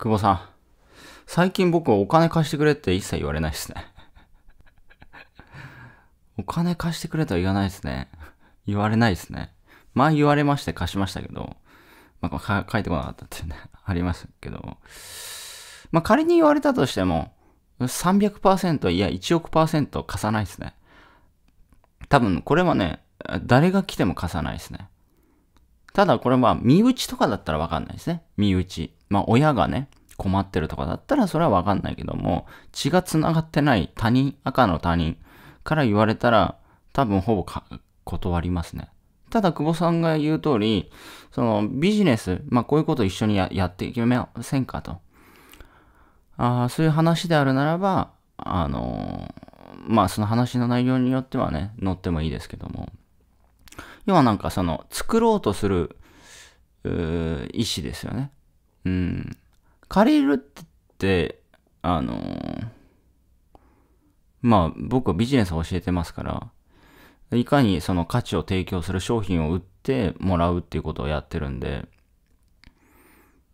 久保さん。最近僕はお金貸してくれって一切言われないですね。お金貸してくれとは言わないですね。言われないですね。前言われまして貸しましたけど、まあ、書いてこなかったっていうね、ありますけど。まあ、仮に言われたとしても、300%いや1億貸さないですね。多分これはね、誰が来ても貸さないですね。ただこれは身内とかだったらわかんないですね。身内。まあ親がね、困ってるとかだったらそれはわかんないけども、血が繋がってない他人、赤の他人から言われたら多分ほぼ断りますね。ただ久保さんが言う通り、そのビジネス、まあこういうこと一緒にやっていけませんかと。あそういう話であるならば、あのー、まあその話の内容によってはね、乗ってもいいですけども、要はなんかその、作ろうとする、意思ですよね。うん。借りるって、あのー、まあ僕はビジネスを教えてますから、いかにその価値を提供する商品を売ってもらうっていうことをやってるんで、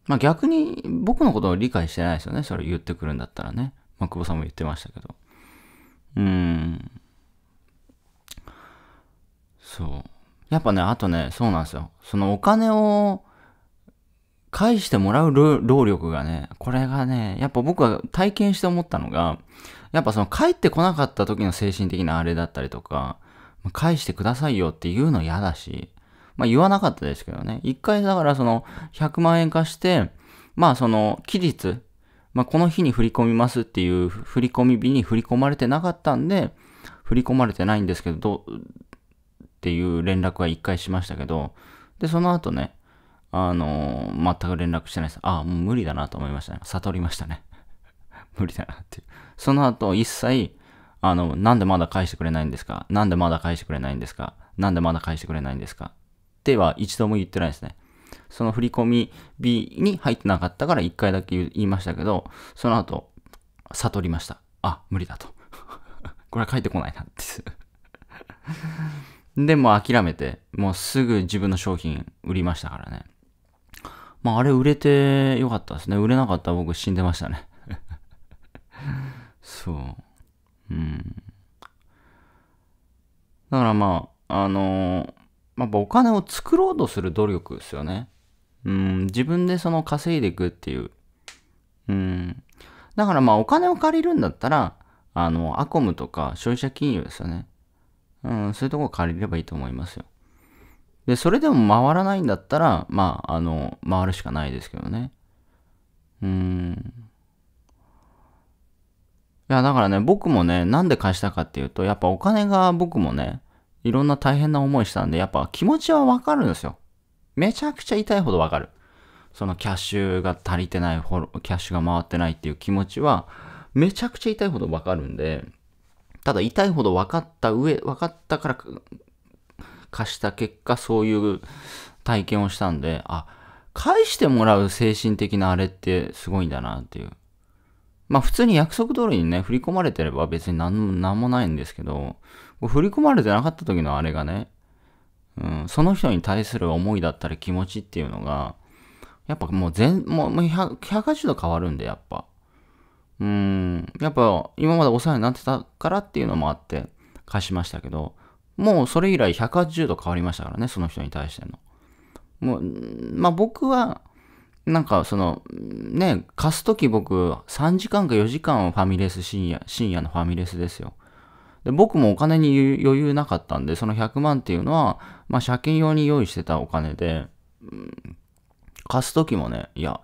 まあ逆に僕のことを理解してないですよね。それ言ってくるんだったらね。まあ久保さんも言ってましたけど。うーん。そう。やっぱね、あとね、そうなんですよ。そのお金を返してもらう労力がね、これがね、やっぱ僕は体験して思ったのが、やっぱその帰ってこなかった時の精神的なあれだったりとか、返してくださいよっていうの嫌だし、まあ言わなかったですけどね。一回だからその100万円貸して、まあその期日、まあこの日に振り込みますっていう振り込み日に振り込まれてなかったんで、振り込まれてないんですけど、っていう連絡は一回しましたけど、で、その後ね、あのー、全く連絡してないです。ああ、もう無理だなと思いましたね。悟りましたね。無理だなっていう。その後、一切、あの、なんでまだ返してくれないんですかなんでまだ返してくれないんですかなんでまだ返してくれないんですかっては一度も言ってないですね。その振り込み日に入ってなかったから一回だけ言いましたけど、その後、悟りました。あ、無理だと。これは返ってこないなって。で、もう諦めて、もうすぐ自分の商品売りましたからね。まあ、あれ売れてよかったですね。売れなかったら僕死んでましたね。そう。うん。だからまあ、あのー、やっぱお金を作ろうとする努力ですよね。うん、自分でその稼いでいくっていう。うん。だからまあお金を借りるんだったら、あの、アコムとか消費者金融ですよね。うん、そういうとこ借りればいいと思いますよ。で、それでも回らないんだったら、まあ、あの、回るしかないですけどね。うん。いや、だからね、僕もね、なんで貸したかっていうと、やっぱお金が僕もね、いろんな大変な思いしたんで、やっぱ気持ちはわかるんですよ。めちゃくちゃ痛いほどわかる。そのキャッシュが足りてない、キャッシュが回ってないっていう気持ちは、めちゃくちゃ痛いほどわかるんで、ただ痛いほど分かった上、分かったから貸した結果、そういう体験をしたんで、あ、返してもらう精神的なあれってすごいんだなっていう。まあ普通に約束通りにね、振り込まれてれば別に何もないんですけど、振り込まれてなかった時のあれがね、うん、その人に対する思いだったり気持ちっていうのが、やっぱもう全、もう180度変わるんで、やっぱ。うん、やっぱ今までお世話になってたからっていうのもあって貸しましたけど、もうそれ以来180度変わりましたからね、その人に対しての。もう、まあ僕は、なんかその、ね、貸すとき僕3時間か4時間ファミレス深夜、深夜のファミレスですよ。で僕もお金に余裕なかったんで、その100万っていうのは、まあ借金用に用意してたお金で、うん、貸すときもね、いや、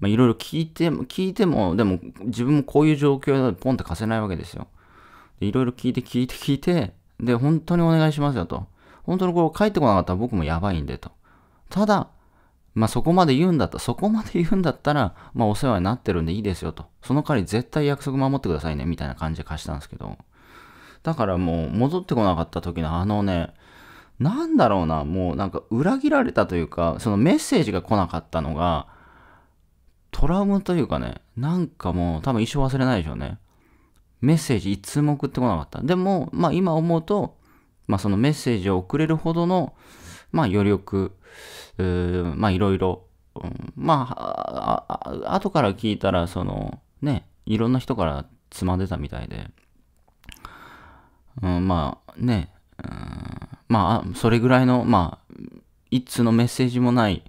まあ、いろいろ聞いても、聞いても、でも自分もこういう状況でポンって貸せないわけですよ。いろいろ聞いて聞いて聞いて、で、本当にお願いしますよと。本当にこれ帰ってこなかったら僕もやばいんでと。ただ、まあ、そこまで言うんだったら、そこまで言うんだったら、まあ、お世話になってるんでいいですよと。その代わり絶対約束守ってくださいね、みたいな感じで貸したんですけど。だからもう、戻ってこなかった時のあのね、なんだろうな、もうなんか裏切られたというか、そのメッセージが来なかったのが、トラウマというかね、なんかもう多分一生忘れないでしょうね。メッセージ一通も送ってこなかった。でも、まあ今思うと、まあそのメッセージを送れるほどの、まあ余力、まあいろいろ、うん、まあ、あ、後から聞いたら、その、ね、いろんな人からつまんでたみたいで、うん、まあね、うん、まあそれぐらいの、まあ、一通のメッセージもない、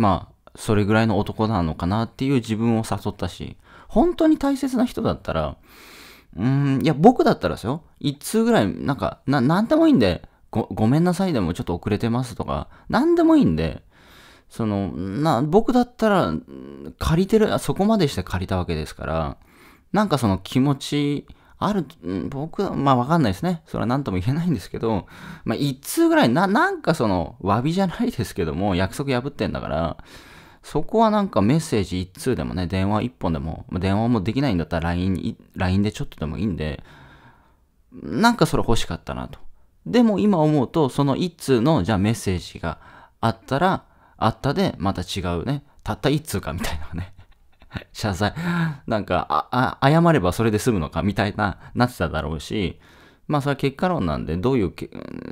まあ、それぐらいの男なのかなっていう自分を誘ったし、本当に大切な人だったら、うん、いや、僕だったらですよ、一通ぐらい、なんか、な、なんでもいいんで、ご、ごめんなさいでもちょっと遅れてますとか、なんでもいいんで、その、な、僕だったら、借りてる、そこまでして借りたわけですから、なんかその気持ちある、僕は、まあわかんないですね。それは何とも言えないんですけど、まあ一通ぐらいな、なんかその、詫びじゃないですけども、約束破ってんだから、そこはなんかメッセージ一通でもね、電話一本でも、電話もできないんだったら LINE、LINE でちょっとでもいいんで、なんかそれ欲しかったなと。でも今思うと、その一通の、じゃあメッセージがあったら、あったで、また違うね、たった一通かみたいなね。謝罪、なんか、あ、あ、謝ればそれで済むのかみたいな、なってただろうし、まあそれは結果論なんで、どういう、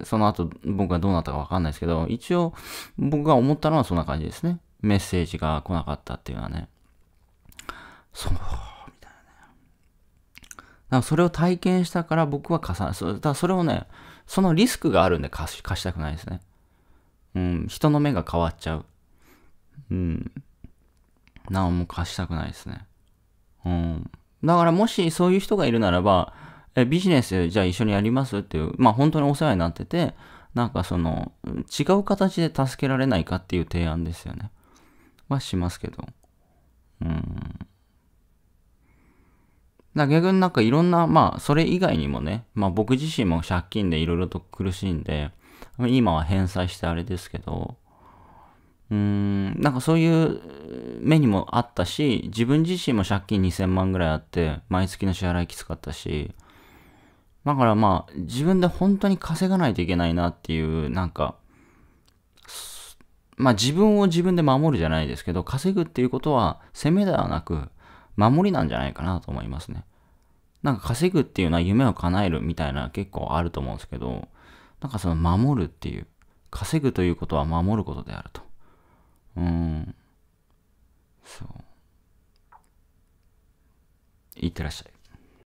その後僕がどうなったかわかんないですけど、一応僕が思ったのはそんな感じですね。メッセージが来なかったっていうのはね。そう、みたいなね。だかそれを体験したから僕は貸さない。そら、それをね、そのリスクがあるんで貸し貸したくないですね。うん、人の目が変わっちゃう。うん。何も貸したくないですね。うん。だからもしそういう人がいるならば、えビジネスじゃあ一緒にやりますっていう、まあ本当にお世話になってて、なんかその違う形で助けられないかっていう提案ですよね。はしますけど。うん。だ逆になんかいろんな、まあそれ以外にもね、まあ僕自身も借金でいろいろと苦しんで、今は返済してあれですけど、うーん、なんかそういう目にもあったし、自分自身も借金2000万ぐらいあって、毎月の支払いきつかったし、だからまあ、自分で本当に稼がないといけないなっていう、なんか、まあ自分を自分で守るじゃないですけど、稼ぐっていうことは攻めではなく、守りなんじゃないかなと思いますね。なんか稼ぐっていうのは夢を叶えるみたいな結構あると思うんですけど、なんかその守るっていう、稼ぐということは守ることであると。うん。そう。いってらっしゃい。